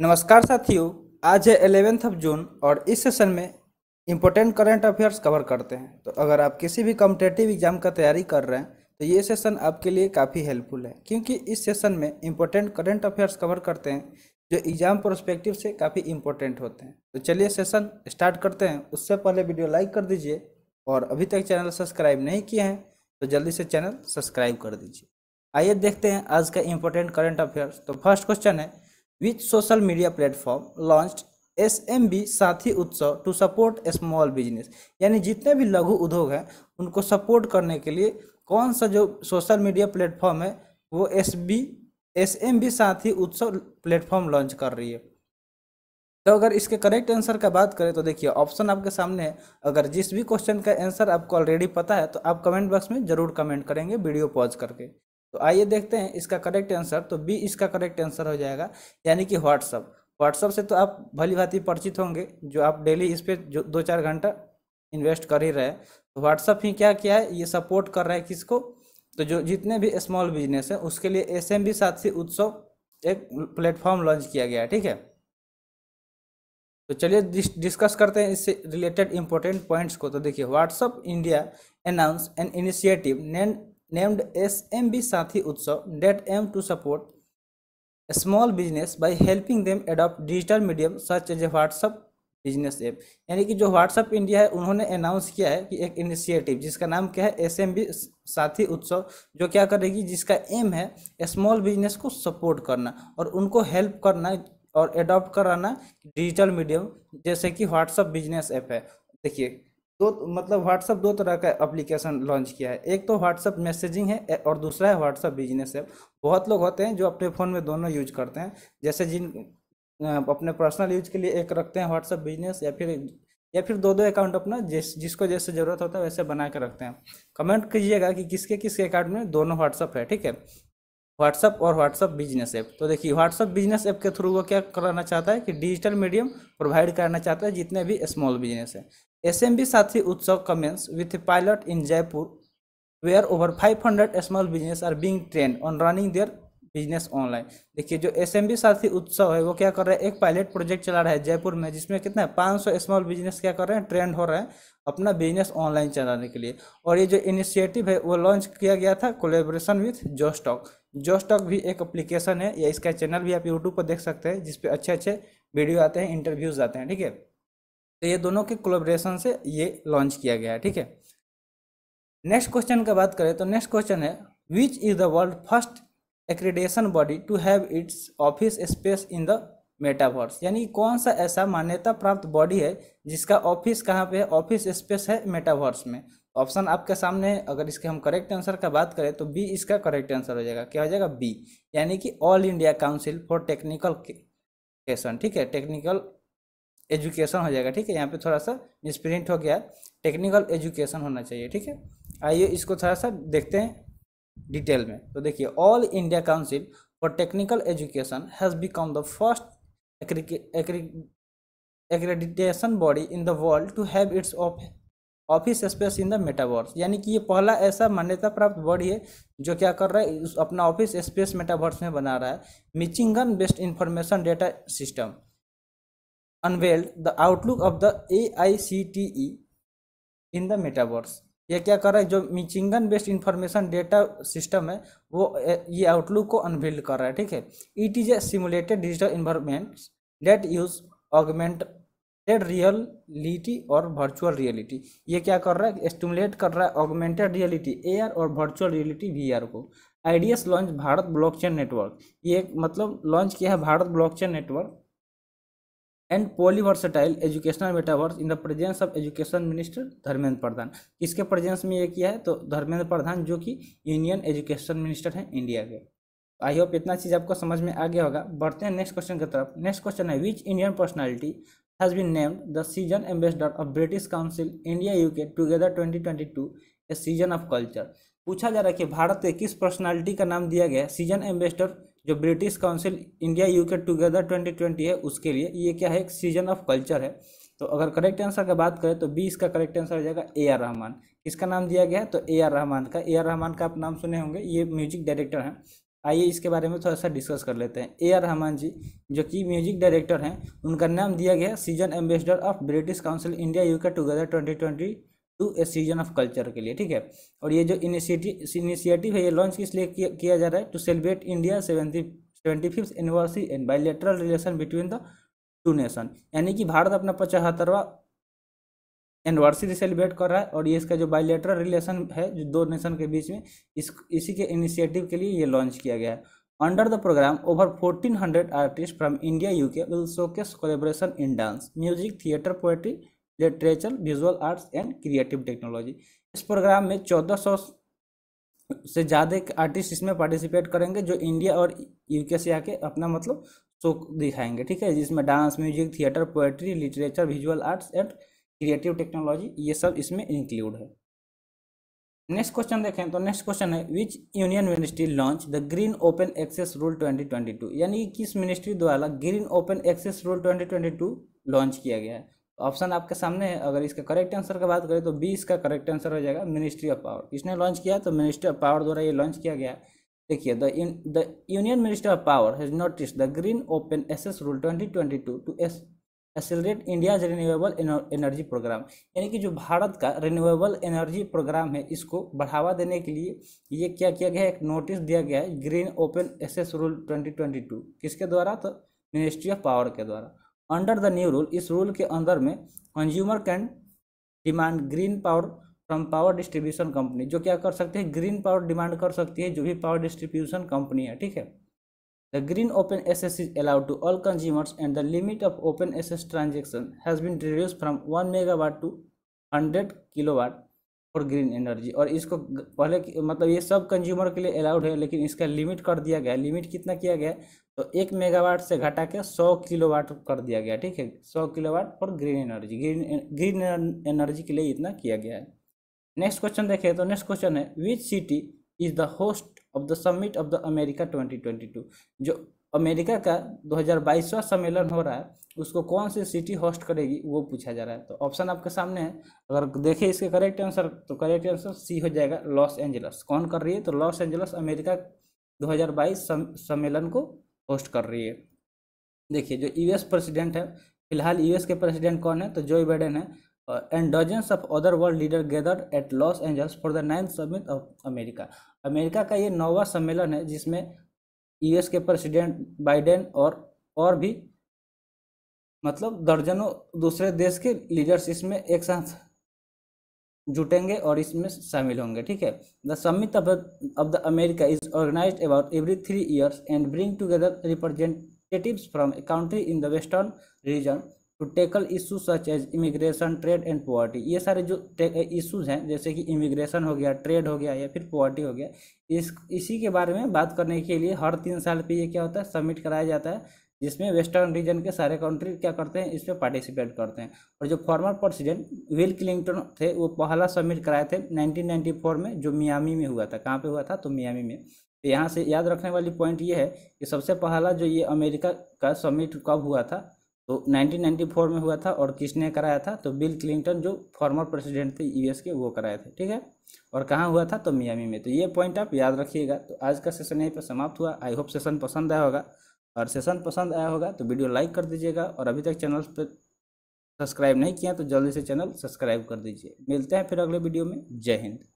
नमस्कार साथियों आज है एलेवेंथ ऑफ जून और इस सेशन में इम्पोर्टेंट करंट अफेयर्स कवर करते हैं तो अगर आप किसी भी कॉम्पिटेटिव एग्जाम का तैयारी कर रहे हैं तो ये सेशन आपके लिए काफ़ी हेल्पफुल है क्योंकि इस सेशन में इम्पोर्टेंट करंट अफेयर्स कवर करते हैं जो एग्जाम प्रोस्पेक्टिव से काफ़ी इम्पोर्टेंट होते हैं तो चलिए सेशन स्टार्ट करते हैं उससे पहले वीडियो लाइक कर दीजिए और अभी तक चैनल सब्सक्राइब नहीं किए हैं तो जल्दी से चैनल सब्सक्राइब कर दीजिए आइए देखते हैं आज का इम्पोर्टेंट करंट अफेयर्स तो फर्स्ट क्वेश्चन है which social media platform launched S M B साथी Utsav to support small business यानी जितने भी लघु उद्योग हैं उनको सपोर्ट करने के लिए कौन सा जो सोशल मीडिया प्लेटफॉर्म है वो S B S M B साथी उत्सव प्लेटफॉर्म लॉन्च कर रही है तो अगर इसके करेक्ट आंसर का बात करें तो देखिए ऑप्शन आपके सामने है अगर जिस भी क्वेश्चन का आंसर आपको ऑलरेडी पता है तो आप कमेंट बॉक्स में ज़रूर कमेंट करेंगे वीडियो पॉज करके तो आइए देखते हैं इसका करेक्ट आंसर तो बी इसका करेक्ट आंसर हो जाएगा यानी कि व्हाट्सअप व्हाट्सअप से तो आप भली भांति परिचित होंगे जो आप डेली इस पर जो दो चार घंटा इन्वेस्ट कर ही रहे तो व्हाट्सअप ही क्या किया है ये सपोर्ट कर रहा है किसको तो जो जितने भी स्मॉल बिजनेस है उसके लिए एस एम बी साथी उत्सव एक प्लेटफॉर्म लॉन्च किया गया है ठीक है तो चलिए डिस्कस करते हैं इससे रिलेटेड इंपॉर्टेंट पॉइंट्स को तो देखिए WhatsApp India announce an initiative name named SMB Sathi Utsav that aim to support small business by helping them adopt digital medium such as WhatsApp business app यानी कि जो WhatsApp India है उन्होंने announce किया है कि एक इनिशिएटिव जिसका नाम क्या है एस साथी उत्सव जो क्या करेगी जिसका एम है स्मॉल बिजनेस को सपोर्ट करना और उनको हेल्प करना और एडॉप्ट कराना डिजिटल मीडियम जैसे कि व्हाट्सअप बिजनेस ऐप है देखिए दो मतलब व्हाट्सअप दो तरह का एप्लीकेशन लॉन्च किया है एक तो व्हाट्सअप मैसेजिंग है और दूसरा है व्हाट्सअप बिजनेस ऐप बहुत लोग होते हैं जो अपने फ़ोन में दोनों यूज करते हैं जैसे जिन अपने पर्सनल यूज के लिए एक रखते हैं व्हाट्सअप बिजनेस या फिर या फिर दो दो अकाउंट अपना जिस जिसको जैसे ज़रूरत होता है वैसे बना के रखते हैं कमेंट कीजिएगा कि किसके किसके अकाउंट में दोनों व्हाट्सअप है ठीक है व्हाट्सअप और व्हाट्सअप बिजनेस ऐप तो देखिए व्हाट्सअप बिजनेस ऐप के थ्रू वो क्या कराना चाहता है कि डिजिटल मीडियम प्रोवाइड करना चाहता है जितने भी स्मॉल बिजनेस है SMB Sathi Utsav commences with pilot in Jaipur where over five 500 small business are being trained on running their business online देखिए जो एस एम बी साथी उत्सव है वो क्या कर रहे हैं एक पायलट प्रोजेक्ट चला रहा है जयपुर में जिसमें कितना है पाँच सौ स्मॉल बिजनेस क्या कर रहे हैं ट्रेंड हो रहे हैं अपना बिजनेस ऑनलाइन चलाने के लिए और ये जो इनिशिएटिव है वो लॉन्च किया गया था कोलेब्रेशन विथ जो स्टॉक जो स्टॉक भी एक अप्लीकेशन है या इसका चैनल भी आप यूट्यूब पर देख सकते हैं जिसपे अच्छे अच्छे वीडियो आते हैं इंटरव्यूज आते हैं ठीक है तो ये दोनों के कोलोब्रेशन से ये लॉन्च किया गया है ठीक है नेक्स्ट क्वेश्चन का बात करें तो नेक्स्ट क्वेश्चन है which is the world first accreditation body to have its office space in the metaverse यानी कौन सा ऐसा मान्यता प्राप्त बॉडी है जिसका ऑफिस कहाँ पे है ऑफिस स्पेस है मेटावर्स में ऑप्शन आपके सामने है अगर इसके हम करेक्ट आंसर का बात करें तो बी इसका करेक्ट आंसर हो जाएगा क्या हो जाएगा बी यानी कि all India council for technical ठीक है टेक्निकल एजुकेशन हो जाएगा ठीक है यहाँ पे थोड़ा सा मिसप्रिंट हो गया टेक्निकल एजुकेशन होना चाहिए ठीक है आइए इसको थोड़ा सा देखते हैं डिटेल में तो देखिए all India council for technical education has become the first accreditation body in the world to have its of office space in the metaverse यानी कि ये पहला ऐसा मान्यता प्राप्त बॉडी है जो क्या कर रहा है अपना ऑफिस स्पेस मेटावर्स में बना रहा है Michigan based information data system unveiled the outlook of the A I C T E in the metaverse ये क्या कर रहा है जो Michigan based information data system है वो ये आउटलुक को अनवेल्ड कर रहा है ठीक है it is a simulated digital environment that use augmented reality और वर्चुअल रियलिटी ये क्या कर रहा है स्टिमुलेट कर रहा है ऑगमेंटेड रियलिटी ए आर और वर्चुअल रियलिटी वी आर को ideas launch Bharat blockchain network ये मतलब लॉन्च किया है Bharat blockchain network and polyversatile educational metaverse in the presence of education minister Dharmendra Pradhan इसके प्रेजेंस में ये किया है तो धर्मेंद्र प्रधान जो कि यूनियन एजुकेशन मिनिस्टर हैं इंडिया के आई होप इतना चीज़ आपको समझ में आ गया होगा बढ़ते हैं नेक्स्ट क्वेश्चन की तरफ नेक्स्ट क्वेश्चन है which Indian personality has been named the season ambassador of British council India UK together to a season of culture पूछा जा रहा है कि भारत के किस पर्सनैलिटी का नाम दिया गया सीजन एम्बेसडर जो British council India UK together 2020 है उसके लिए ये क्या है एक सीजन ऑफ कल्चर है तो अगर करेक्ट आंसर की बात करें तो बी इसका करेक्ट आंसर हो जाएगा ए आर रहमान इसका नाम दिया गया है तो ए आर रहमान का ए आर रहमान का आप नाम सुने होंगे ये म्यूजिक डायरेक्टर हैं आइए इसके बारे में थोड़ा सा डिस्कस कर लेते हैं ए आर रहमान जी जो कि म्यूजिक डायरेक्टर हैं उनका नाम दिया गया season ambassador of British council India UK together twenty twenty two a season of culture के लिए ठीक है और ये जो इनिशिएटिव है ये लॉन्च किस लिए किया, जा रहा है to celebrate India seventy seventy fifth anniversary and bilateral relation between the two nation यानी कि भारत अपना पचहत्तरवा एनिवर्सरी सेलिब्रेट कर रहा है और ये इसका जो बायोलेटरल रिलेशन है जो दो नेशन के बीच में इस इसी के इनिशिएटिव के लिए ये लॉन्च किया गया है Under the program, over 1400 artist from India UK will showcase collaboration in dance music theatre poetry literature visual arts and creative technology इस प्रोग्राम में चौदह सौ से ज़्यादा आर्टिस्ट इसमें पार्टिसिपेट करेंगे जो इंडिया और यूके से आके अपना मतलब शो दिखाएंगे ठीक है जिसमें dance music theatre poetry literature visual arts and creative technology ये सब इसमें इंक्लूड है नेक्स्ट क्वेश्चन देखें तो नेक्स्ट क्वेश्चन है which union ministry launch the green open access rule 2022 यानी किस मिनिस्ट्री द्वारा green open access rule 2022 launch किया गया है ऑप्शन आपके सामने है अगर इसका करेक्ट आंसर की बात करें तो बी इसका करेक्ट आंसर हो जाएगा मिनिस्ट्री ऑफ पावर किसने लॉन्च किया तो मिनिस्ट्री ऑफ पावर द्वारा ये लॉन्च किया गया देखिए the the union minister of power has notice the green open access rule 2022 to as accelerate India's renewable energy programme यानी कि जो भारत का रिन्यूएबल एनर्जी प्रोग्राम है इसको बढ़ावा देने के लिए ये क्या किया गया है एक नोटिस दिया गया है ग्रीन ओपन एसेस रूल 2022 किसके द्वारा तो मिनिस्ट्री ऑफ पावर के द्वारा अंडर द न्यू रूल इस रूल के अंदर में consumer can demand green power from power distribution company जो क्या कर सकते हैं ग्रीन पावर डिमांड कर सकती है जो भी पावर डिस्ट्रीब्यूशन कंपनी है ठीक है the green open access is allowed to all consumers and the limit of open access transaction has bin reduce from one megawatt to hundred kilowatt for green energy और इसको पहले मतलब ये सब consumer के लिए अलाउड है लेकिन इसका लिमिट कर दिया गया लिमिट कितना किया गया तो एक मेगावाट से घटा के सौ किलोवाट कर दिया गया ठीक है सौ kilowatt for green energy green energy के लिए इतना किया गया है नेक्स्ट क्वेश्चन देखें तो नेक्स्ट क्वेश्चन है which city is the host of the summit of the America 2022 जो अमेरिका का 2022वां सम्मेलन हो रहा है उसको कौन सी सिटी होस्ट करेगी वो पूछा जा रहा है तो ऑप्शन आपके सामने है अगर देखें इसके करेक्ट आंसर तो करेक्ट आंसर सी हो जाएगा लॉस एंजलस कौन कर रही है तो लॉस एंजलस अमेरिका 2022 सम्मेलन को होस्ट कर रही है देखिए जो यूएस प्रेसिडेंट है फिलहाल यूएस के प्रेसिडेंट कौन है तो जो बाइडेन है and dozens of other world leader gather at Los Angeles for the ninth summit of America America का ये नौवा सम्मेलन है जिसमें यूएस के प्रेसिडेंट बाइडेन और और भी मतलब दर्जनों दूसरे देश के लीडर्स इसमें एक साथ जुटेंगे और इसमें शामिल होंगे ठीक है the summit of of the America is organize about every three years and bring together representative from country in the western region to tackle issue such as immigration trade and poverty ये सारे जो issues हैं जैसे कि immigration हो गया trade हो गया या फिर पॉवर्टी हो गया इस इसी के बारे में बात करने के लिए हर तीन साल पे ये क्या होता है सबमिट कराया जाता है जिसमें वेस्टर्न रीजन के सारे कंट्री क्या करते हैं इसमें पार्टिसिपेट करते हैं और जो फॉर्मर प्रेसिडेंट विल क्लिंगटन थे वो पहला सबमिट कराए थे 1994 में जो मियामी में हुआ था कहाँ पे हुआ था तो मियामी में तो यहाँ से याद रखने वाली पॉइंट ये है कि सबसे पहला जो ये अमेरिका का सबमिट कब हुआ था तो 1994 में हुआ था और किसने कराया था तो बिल क्लिंटन जो फॉर्मर प्रेसिडेंट थे यूएस के वो कराए थे ठीक है और कहाँ हुआ था तो मियामी में तो ये पॉइंट आप याद रखिएगा तो आज का सेशन यहीं पर समाप्त हुआ आई होप सेशन पसंद आया होगा और सेशन पसंद आया होगा तो वीडियो लाइक कर दीजिएगा और अभी तक चैनल पर सब्सक्राइब नहीं किया तो जल्दी से चैनल सब्सक्राइब कर दीजिए मिलते हैं फिर अगले वीडियो में जय हिंद